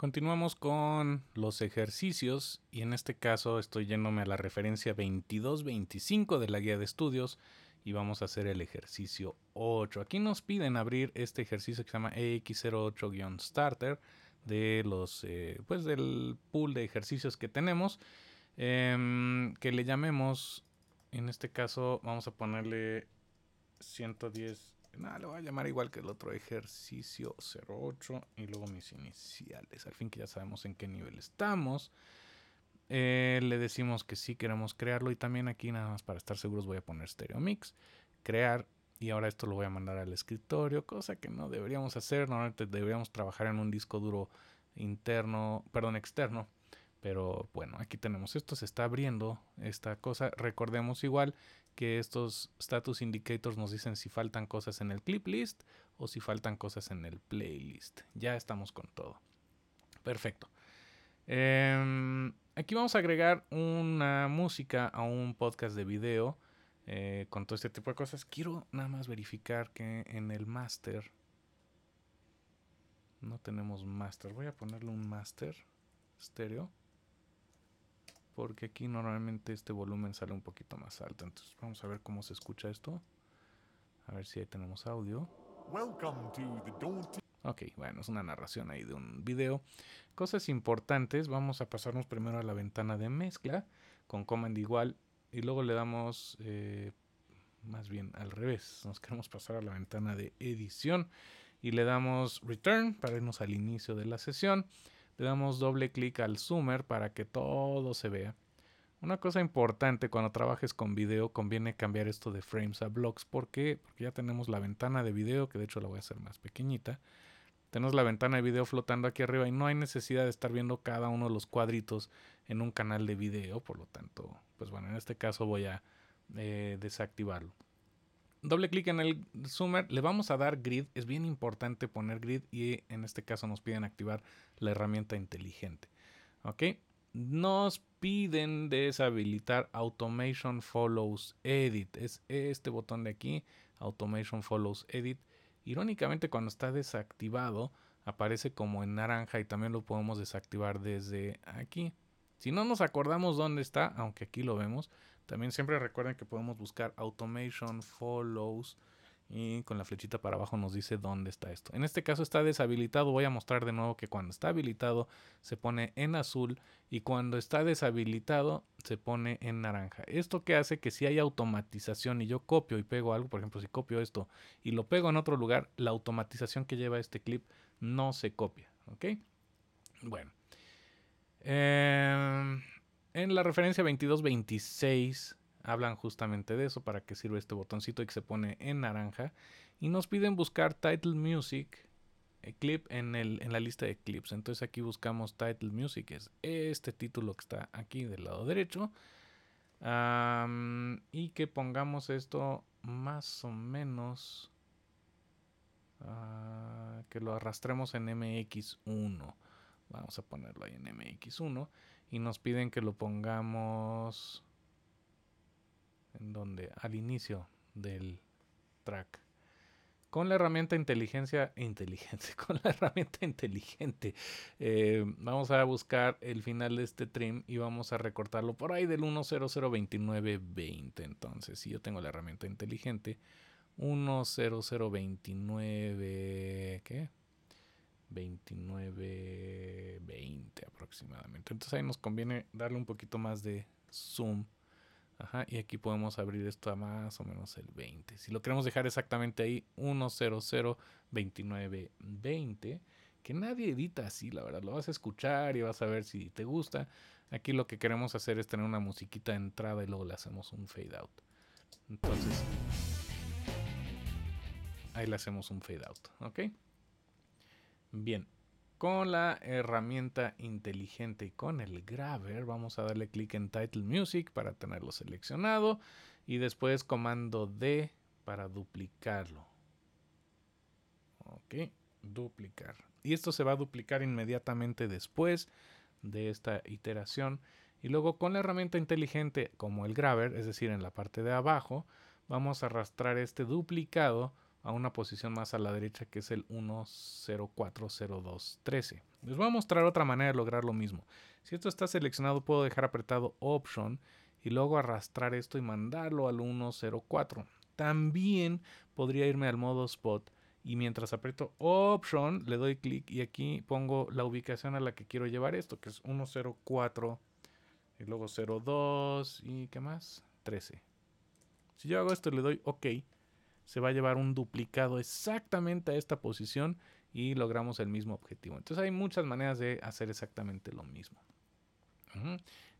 Continuamos con los ejercicios y en este caso estoy yéndome a la referencia 2225 de la guía de estudios y vamos a hacer el ejercicio 8. Aquí nos piden abrir este ejercicio que se llama EX08-Starter de los eh, pues del pool de ejercicios que tenemos em, que le llamemos en este caso vamos a ponerle 110 nada, le voy a llamar igual que el otro ejercicio 08 y luego mis iniciales. Al fin que ya sabemos en qué nivel estamos. Eh, le decimos que sí queremos crearlo y también aquí nada más para estar seguros voy a poner stereo mix, crear y ahora esto lo voy a mandar al escritorio, cosa que no deberíamos hacer, normalmente deberíamos trabajar en un disco duro interno, perdón, externo. Pero bueno, aquí tenemos esto, se está abriendo esta cosa. Recordemos igual que estos status indicators nos dicen si faltan cosas en el clip list o si faltan cosas en el playlist. Ya estamos con todo. Perfecto. Em, aquí vamos a agregar una música a un podcast de video eh, con todo este tipo de cosas. Quiero nada más verificar que en el master no tenemos master. Voy a ponerle un master estéreo porque aquí normalmente este volumen sale un poquito más alto. Entonces vamos a ver cómo se escucha esto. A ver si ahí tenemos audio. Ok, bueno, es una narración ahí de un video. Cosas importantes, vamos a pasarnos primero a la ventana de mezcla con command igual y luego le damos eh, más bien al revés. Nos queremos pasar a la ventana de edición y le damos return para irnos al inicio de la sesión le damos doble clic al zoomer para que todo se vea. Una cosa importante cuando trabajes con video conviene cambiar esto de frames a blocks. ¿Por qué? Porque ya tenemos la ventana de video, que de hecho la voy a hacer más pequeñita. Tenemos la ventana de video flotando aquí arriba y no hay necesidad de estar viendo cada uno de los cuadritos en un canal de video. Por lo tanto, pues bueno, en este caso voy a eh, desactivarlo. Doble clic en el zoomer, le vamos a dar grid, es bien importante poner grid y en este caso nos piden activar la herramienta inteligente. ¿Ok? Nos piden deshabilitar Automation Follows Edit, es este botón de aquí, Automation Follows Edit. Irónicamente cuando está desactivado aparece como en naranja y también lo podemos desactivar desde aquí. Si no nos acordamos dónde está, aunque aquí lo vemos, también siempre recuerden que podemos buscar automation, follows y con la flechita para abajo nos dice dónde está esto. En este caso está deshabilitado. Voy a mostrar de nuevo que cuando está habilitado se pone en azul y cuando está deshabilitado se pone en naranja. Esto que hace que si hay automatización y yo copio y pego algo, por ejemplo, si copio esto y lo pego en otro lugar, la automatización que lleva este clip no se copia. ¿Ok? Bueno. Eh, en la referencia 2226 hablan justamente de eso, para qué sirve este botoncito que se pone en naranja. Y nos piden buscar Title Music eh, clip en, la lista de clips. Entonces aquí buscamos Title Music, es este título que está aquí del lado derecho. y que pongamos esto más o menos. Ah, que lo arrastremos en MX1. Vamos a ponerlo ahí en MX1. Y nos piden que lo pongamos... ¿En donde Al inicio del track. Con la herramienta inteligencia, inteligente, con la herramienta inteligente, eh, vamos a buscar el final de este trim y vamos a recortarlo por ahí del 1002920. Entonces, si yo tengo la herramienta inteligente, 10029, ¿qué? 29, 20 aproximadamente. Entonces ahí nos conviene darle un poquito más de zoom. Ajá, y aquí podemos abrir esto a más o menos el 20. Si lo queremos dejar exactamente ahí, 20, que nadie edita así, la verdad. Lo vas a escuchar y vas a ver si te gusta. Aquí lo que queremos hacer es tener una musiquita de entrada y luego le hacemos un fade out. Entonces, ahí le hacemos un fade out, ¿ok? Bien, con la herramienta inteligente y con el grabber vamos a darle clic en Title Music para tenerlo seleccionado y después comando D para duplicarlo. Ok, duplicar. Y esto se va a duplicar inmediatamente después de esta iteración. Y luego con la herramienta inteligente como el grabber, es decir, en la parte de abajo, vamos a arrastrar este duplicado a una posición más a la derecha que es el 1040213. Les voy a mostrar otra manera de lograr lo mismo. Si esto está seleccionado puedo dejar apretado Option y luego arrastrar esto y mandarlo al 104. También podría irme al modo Spot y mientras aprieto Option le doy clic y aquí pongo la ubicación a la que quiero llevar esto que es 104 y luego 02 y qué más 13. Si yo hago esto le doy OK se va a llevar un duplicado exactamente a esta posición y logramos el mismo objetivo. Entonces hay muchas maneras de hacer exactamente lo mismo.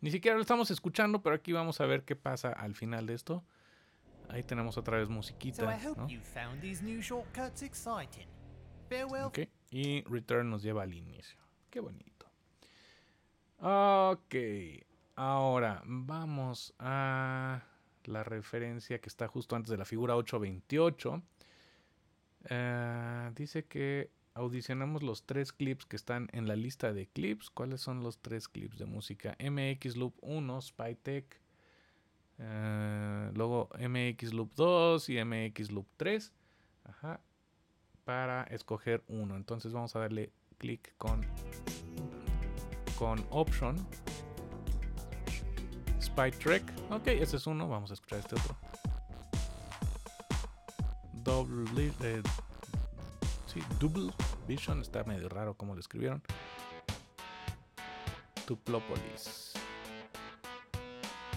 Ni siquiera lo estamos escuchando, pero aquí vamos a ver qué pasa al final de esto. Ahí tenemos otra vez musiquita. Y return nos lleva al inicio. Qué bonito. Ok. Ahora vamos a la referencia que está justo antes de la figura 828. Eh, dice que audicionamos los tres clips que están en la lista de clips. ¿Cuáles son los tres clips de música? MX Loop 1, Spytech. Eh, luego MX Loop 2 y MX Loop 3. para escoger uno. Entonces vamos a darle clic con, con Option Spy Trek. Ok, ese es uno. Vamos a escuchar este otro. Double, eh, sí, Double Vision. Está medio raro como lo escribieron. Tuplopolis.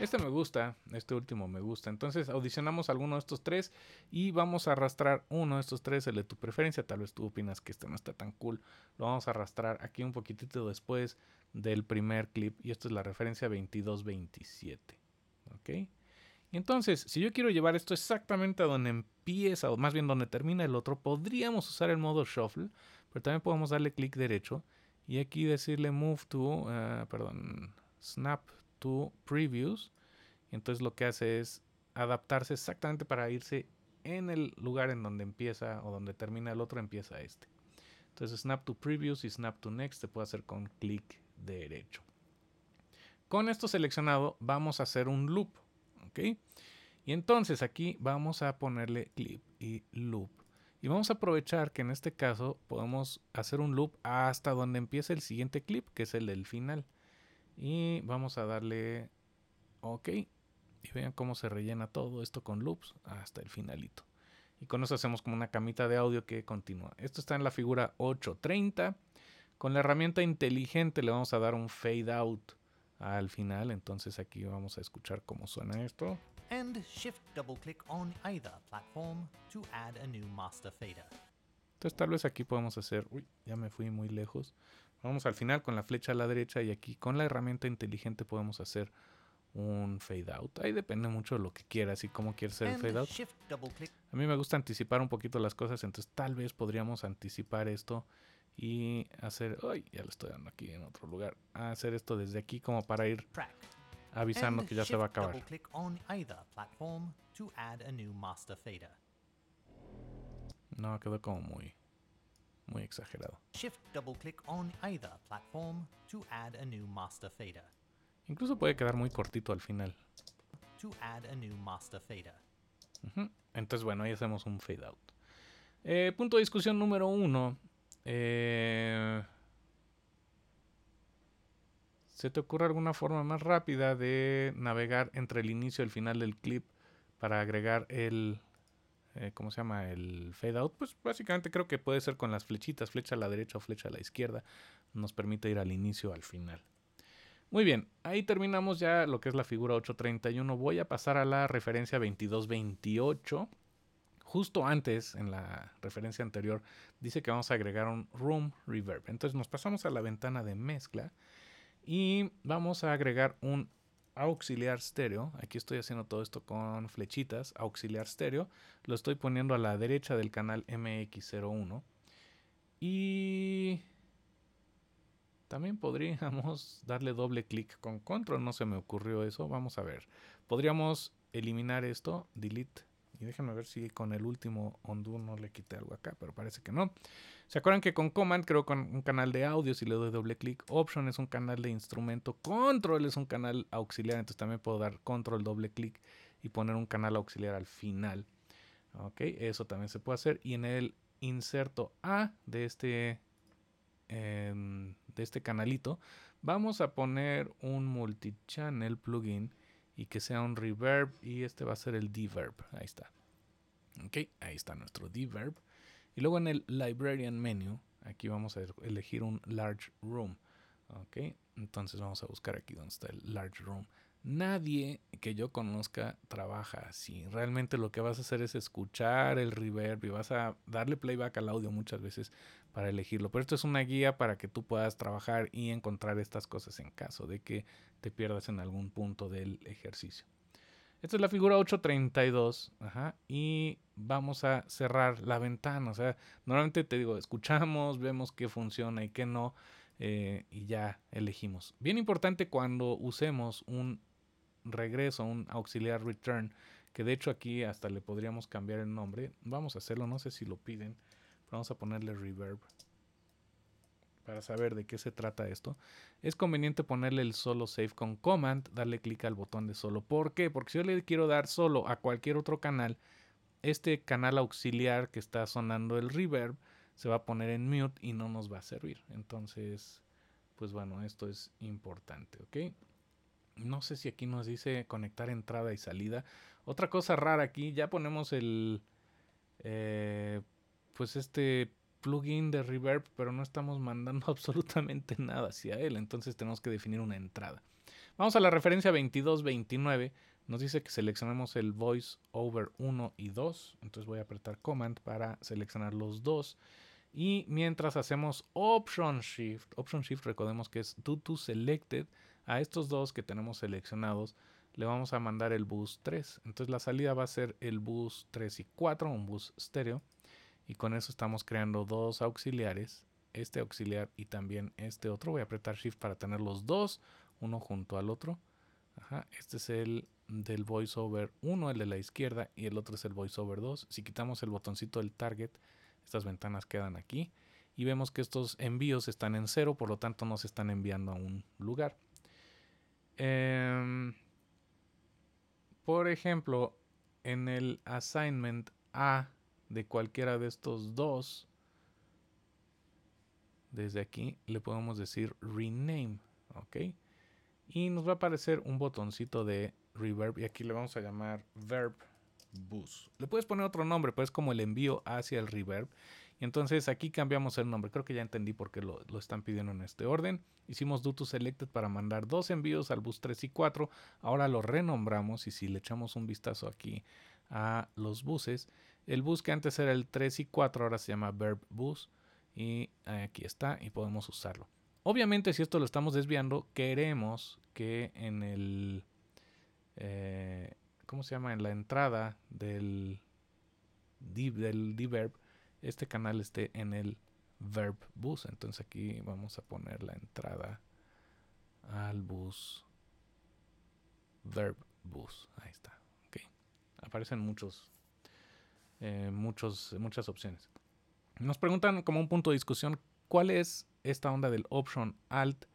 Este me gusta, este último me gusta. Entonces audicionamos alguno de estos tres y vamos a arrastrar uno de estos tres, el de tu preferencia. Tal vez tú opinas que este no está tan cool. Lo vamos a arrastrar aquí un poquitito después del primer clip. Y esto es la referencia 2227. ¿Ok? entonces, si yo quiero llevar esto exactamente a donde empieza, o más bien donde termina el otro, podríamos usar el modo shuffle, pero también podemos darle clic derecho y aquí decirle move to, eh, perdón, snap to previews. Entonces lo que hace es adaptarse exactamente para irse en el lugar en donde empieza o donde termina el otro, empieza este. Entonces snap to previews y snap to next se puede hacer con clic derecho. Con esto seleccionado vamos a hacer un loop. ¿ok? Y entonces aquí vamos a ponerle clip y loop. Y vamos a aprovechar que en este caso podemos hacer un loop hasta donde empieza el siguiente clip, que es el del final. Y vamos a darle OK. Y vean cómo se rellena todo esto con loops hasta el finalito. Y con eso hacemos como una camita de audio que continúa. Esto está en la figura 830. Con la herramienta inteligente le vamos a dar un fade out al final. Entonces aquí vamos a escuchar cómo suena esto. And shift double click on either platform to add a new master fader. Entonces tal vez aquí podemos hacer, uy, ya me fui muy lejos. Vamos al final con la flecha a la derecha y aquí con la herramienta inteligente podemos hacer un fade out. Ahí depende mucho de lo que quieras y cómo quieres hacer el fade out. A mí me gusta anticipar un poquito las cosas, entonces tal vez podríamos anticipar esto y hacer, ay, ya lo estoy dando aquí en otro lugar, hacer esto desde aquí como para ir avisando que ya se va a acabar. No, quedó como muy muy exagerado. Incluso puede quedar muy cortito al final. Entonces, bueno, ahí hacemos un fade out. Eh, punto de discusión número uno. Eh, ¿Se te ocurre alguna forma más rápida de navegar entre el inicio y el final del clip para agregar el eh, ¿cómo se llama? El fade out, pues básicamente creo que puede ser con las flechitas, flecha a la derecha o flecha a la izquierda, nos permite ir al inicio o al final. Muy bien, ahí terminamos ya lo que es la figura 831. Voy a pasar a la referencia 2228. Justo antes, en la referencia anterior, dice que vamos a agregar un room reverb. Entonces nos pasamos a la ventana de mezcla y vamos a agregar un auxiliar estéreo. Aquí estoy haciendo todo esto con flechitas. Auxiliar estéreo. Lo estoy poniendo a la derecha del canal MX01. Y también podríamos darle doble clic con control. No se me ocurrió eso. Vamos a ver. Podríamos eliminar esto. Delete. Y déjenme ver si con el último undo no le quité algo acá. Pero parece que no. ¿Se acuerdan que con Command creo con un canal de audio si le doy doble clic? Option es un canal de instrumento. Control es un canal auxiliar. Entonces también puedo dar control doble clic y poner un canal auxiliar al final. Ok, eso también se puede hacer. Y en el inserto A de este, em, de este canalito, vamos a poner un multichannel plugin y que sea un reverb. Y este va a ser el deverb. Ahí está. Ok, ahí está nuestro deverb. Y luego en el Librarian Menu, aquí vamos a elegir un Large Room. Ok, entonces vamos a buscar aquí donde está el Large Room. Nadie que yo conozca trabaja así. Realmente lo que vas a hacer es escuchar el reverb y vas a darle playback al audio muchas veces para elegirlo. Pero esto es una guía para que tú puedas trabajar y encontrar estas cosas en caso de que te pierdas en algún punto del ejercicio. Esta es la figura 832. Ajá, y vamos a cerrar la ventana. O sea, normalmente te digo, escuchamos, vemos qué funciona y qué no. Eh, y ya elegimos. Bien importante cuando usemos un regreso, un auxiliar return, que de hecho aquí hasta le podríamos cambiar el nombre. Vamos a hacerlo, no sé si lo piden, pero vamos a ponerle reverb para saber de qué se trata esto, es conveniente ponerle el solo save con command, darle clic al botón de solo. ¿Por qué? Porque si yo le quiero dar solo a cualquier otro canal, este canal auxiliar que está sonando el reverb se va a poner en mute y no nos va a servir. Entonces, pues bueno, esto es importante, ¿ok? No sé si aquí nos dice conectar entrada y salida. Otra cosa rara aquí, ya ponemos el... Eh, pues este plugin de reverb, pero no estamos mandando absolutamente nada hacia él, entonces tenemos que definir una entrada. Vamos a la referencia 2229, nos dice que seleccionamos el voice over 1 y 2, entonces voy a apretar command para seleccionar los dos. Y mientras hacemos Option Shift, Option Shift recordemos que es Do to Selected, a estos dos que tenemos seleccionados le vamos a mandar el bus 3. Entonces la salida va a ser el bus 3 y 4, un bus estéreo y con eso estamos creando dos auxiliares, este auxiliar y también este otro. Voy a apretar Shift para tener los dos, uno junto al otro. este es el del voiceover 1, el de la izquierda, y el otro es el voiceover 2. Si quitamos el botoncito del target, estas ventanas quedan aquí. Y vemos que estos envíos están en cero, por lo tanto no se están enviando a un lugar. Em, por ejemplo, en el assignment A de cualquiera de estos dos, desde aquí le podemos decir rename, ¿ok? Y nos va a aparecer un botoncito de reverb y aquí le vamos a llamar verb bus Le puedes poner otro nombre, pues como el envío hacia el reverb. Y entonces aquí cambiamos el nombre. Creo que ya entendí por qué lo, están pidiendo en este orden. Hicimos to Selected para mandar dos envíos al bus 3 y 4. Ahora lo renombramos y si le echamos un vistazo aquí a los buses, el bus que antes era el 3 y 4 ahora se llama Verb Bus y eh, aquí está y podemos usarlo. Obviamente si esto lo estamos desviando, queremos que en el... Eh, ¿Cómo se llama? En la entrada del, div, del este canal esté en el verb bus. Entonces aquí vamos a poner la entrada al bus verb bus. Ahí está. Aparecen muchos eh, muchas opciones. Nos preguntan como un punto de discusión, ¿cuál es esta onda del Option Alt?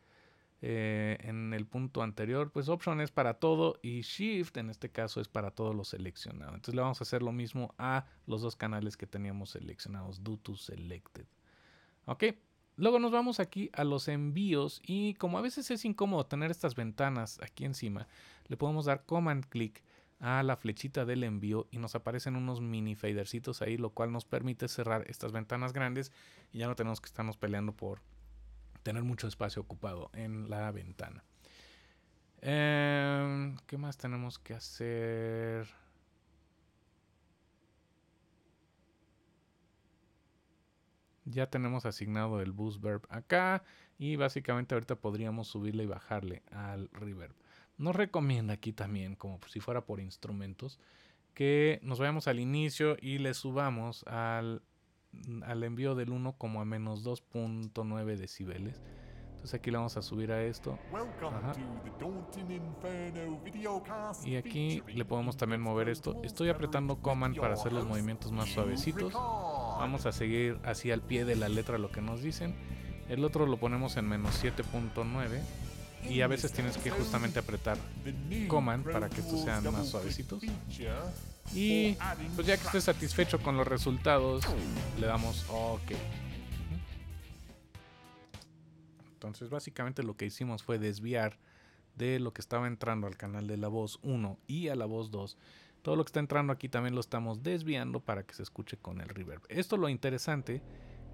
Eh, en el punto anterior, pues Option es para todo y Shift en este caso es para todo lo seleccionado. Entonces le vamos a hacer lo mismo a los dos canales que teníamos seleccionados, Do to Selected. Ok, luego nos vamos aquí a los envíos y como a veces es incómodo tener estas ventanas aquí encima, le podemos dar Command Click a ah, la flechita del envío y nos aparecen unos mini fadercitos ahí, lo cual nos permite cerrar estas ventanas grandes y ya no tenemos que estarnos peleando por tener mucho espacio ocupado en la ventana. Em, ¿Qué más tenemos que hacer? ya tenemos asignado el boost verb acá y básicamente ahorita podríamos subirle y bajarle al reverb nos recomienda aquí también, como si fuera por instrumentos, que nos vayamos al inicio y le subamos al, envío del 1 como a menos 2.9 decibeles. Entonces aquí le vamos a subir a esto. Y aquí le podemos también mover esto. Estoy apretando Command para hacer los movimientos más suavecitos. Vamos a seguir así al pie de la letra lo que nos dicen. El otro lo ponemos en menos 7.9 y a veces tienes que justamente apretar Command para que estos sean más suavecitos. Y pues ya que esté satisfecho con los resultados, le damos OK. Entonces básicamente lo que hicimos fue desviar de lo que estaba entrando al canal de la voz 1 y a la voz 2. Todo lo que está entrando aquí también lo estamos desviando para que se escuche con el reverb. Esto lo interesante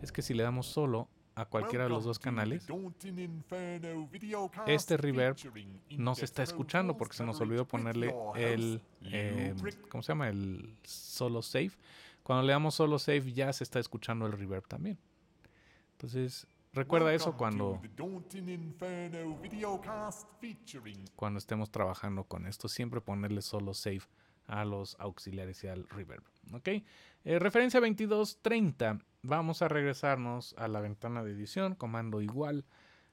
es que si le damos solo a cualquiera de los dos canales, este reverb no se está escuchando porque se nos olvidó ponerle el, em, ¿cómo se llama? El solo safe Cuando le damos solo save ya se está escuchando el reverb también. Entonces, recuerda eso cuando, cuando estemos trabajando con esto, siempre ponerle solo save a los auxiliares y al reverb. ¿Ok? Eh, referencia 2230. Vamos a regresarnos a la ventana de edición, comando igual.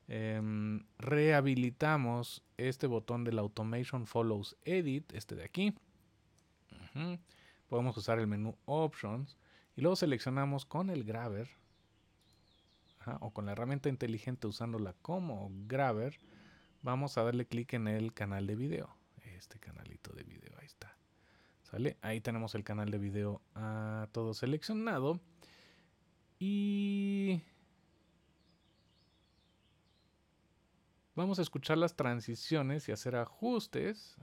Em, rehabilitamos este botón del Automation Follows Edit, este de aquí. Podemos usar el menú Options y luego seleccionamos con el Grabber o con la herramienta inteligente usándola como Grabber. Vamos a darle clic en el canal de video, este canalito de video, ahí está. Ahí tenemos el canal de video a todo seleccionado. Y... Vamos a escuchar las transiciones y hacer ajustes.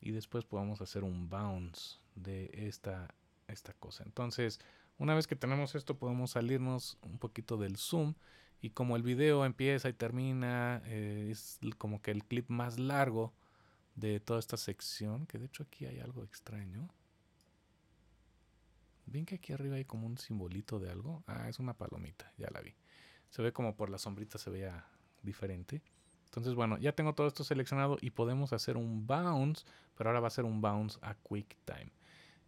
Y después podemos hacer un bounce de esta, esta cosa. Entonces, una vez que tenemos esto, podemos salirnos un poquito del zoom. Y como el video empieza y termina, eh, es como que el clip más largo de toda esta sección, que de hecho aquí hay algo extraño. ¿Ven que aquí arriba hay como un simbolito de algo? Ah, es una palomita, ya la vi. Se ve como por la sombrita se vea diferente. Entonces, bueno, ya tengo todo esto seleccionado y podemos hacer un bounce, pero ahora va a ser un bounce a quick time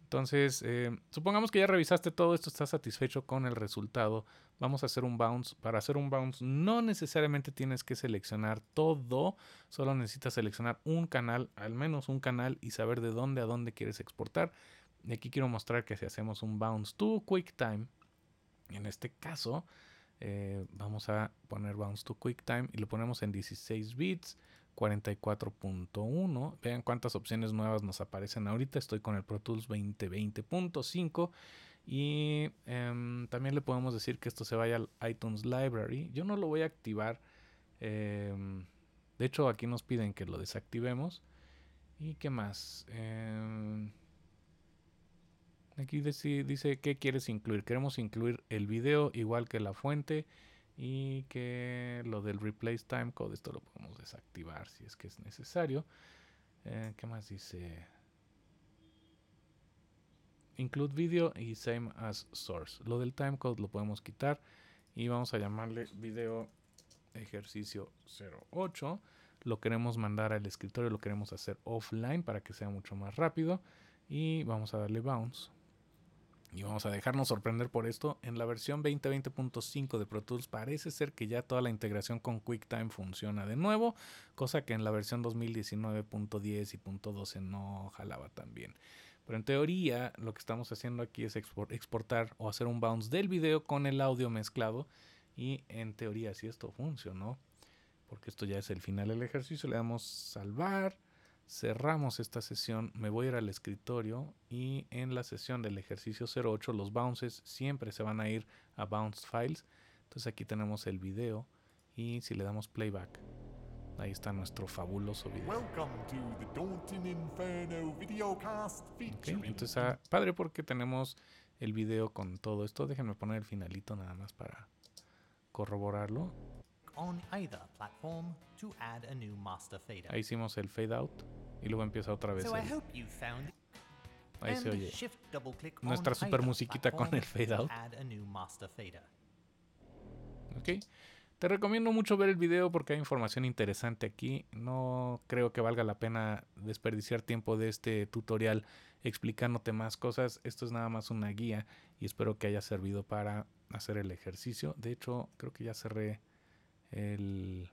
entonces, eh, supongamos que ya revisaste todo esto, estás satisfecho con el resultado. Vamos a hacer un bounce. Para hacer un bounce no necesariamente tienes que seleccionar todo, solo necesitas seleccionar un canal, al menos un canal, y saber de dónde a dónde quieres exportar. Y aquí quiero mostrar que si hacemos un bounce to QuickTime, en este caso, eh, vamos a poner bounce to QuickTime y lo ponemos en 16 bits. 44.1. Vean cuántas opciones nuevas nos aparecen ahorita. Estoy con el Pro Tools 2020.5. Y em, también le podemos decir que esto se vaya al iTunes Library. Yo no lo voy a activar. Em, de hecho, aquí nos piden que lo desactivemos. ¿Y qué más? Em, aquí dice, dice qué quieres incluir. Queremos incluir el video igual que la fuente y que lo del replace timecode, esto lo podemos desactivar si es que es necesario. Eh, ¿Qué más dice? Include video y same as source. Lo del timecode lo podemos quitar y vamos a llamarle video ejercicio 08. Lo queremos mandar al escritorio, lo queremos hacer offline para que sea mucho más rápido y vamos a darle bounce. Y vamos a dejarnos sorprender por esto. En la versión 2020.5 de Pro Tools parece ser que ya toda la integración con QuickTime funciona de nuevo, cosa que en la versión 2019.10 y .12 no jalaba tan bien. Pero en teoría lo que estamos haciendo aquí es exportar o hacer un bounce del video con el audio mezclado. Y en teoría si esto funcionó, porque esto ya es el final del ejercicio, le damos salvar cerramos esta sesión, me voy a ir al escritorio y en la sesión del ejercicio 08 los bounces siempre se van a ir a bounce files. Entonces aquí tenemos el video y si le damos playback, ahí está nuestro fabuloso video. Okay, entonces ah, padre porque tenemos el video con todo esto. Déjenme poner el finalito nada más para corroborarlo. Ahí hicimos el fade out y luego empieza otra vez. Ahí se oye. Nuestra super musiquita con el fade out. Ok. Te recomiendo mucho ver el video porque hay información interesante aquí. No creo que valga la pena desperdiciar tiempo de este tutorial explicándote más cosas. Esto es nada más una guía y espero que haya servido para hacer el ejercicio. De hecho, creo que ya cerré el,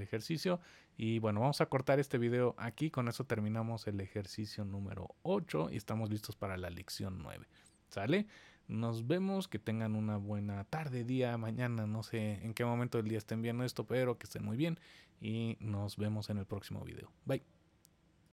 ejercicio. Y bueno, vamos a cortar este video aquí. Con eso terminamos el ejercicio número 8 y estamos listos para la lección 9. ¿Sale? Nos vemos, que tengan una buena tarde, día, mañana, no sé en qué momento del día estén viendo esto, pero que estén muy bien y nos vemos en el próximo video. Bye.